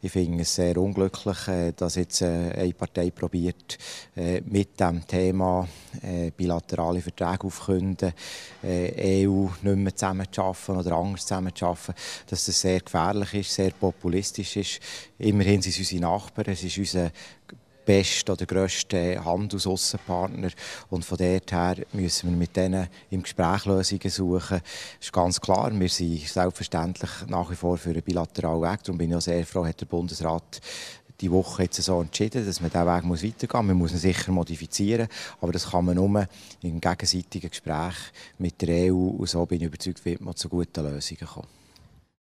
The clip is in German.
Ich finde es sehr unglücklich, äh, dass jetzt äh, eine Partei probiert, äh, mit dem Thema bilaterale Verträge aufzukünden, EU nicht mehr zusammenzuarbeiten oder anders zusammenzuarbeiten, dass das sehr gefährlich ist, sehr populistisch ist. Immerhin sind es unsere Nachbarn, es ist unser beste oder grösste Handelsaußenpartner. Und von dort her müssen wir mit denen im Gespräch Lösungen suchen. Das ist ganz klar, wir sind selbstverständlich nach wie vor für einen bilateralen Weg. Darum bin ich auch sehr froh, hat der Bundesrat die Woche jetzt so entschieden, dass man diesen Weg muss weitergehen muss. Man muss ihn sicher modifizieren, aber das kann man nur im gegenseitigen Gespräch mit der EU. Und so bin ich überzeugt, wird man zu guten Lösungen kommen.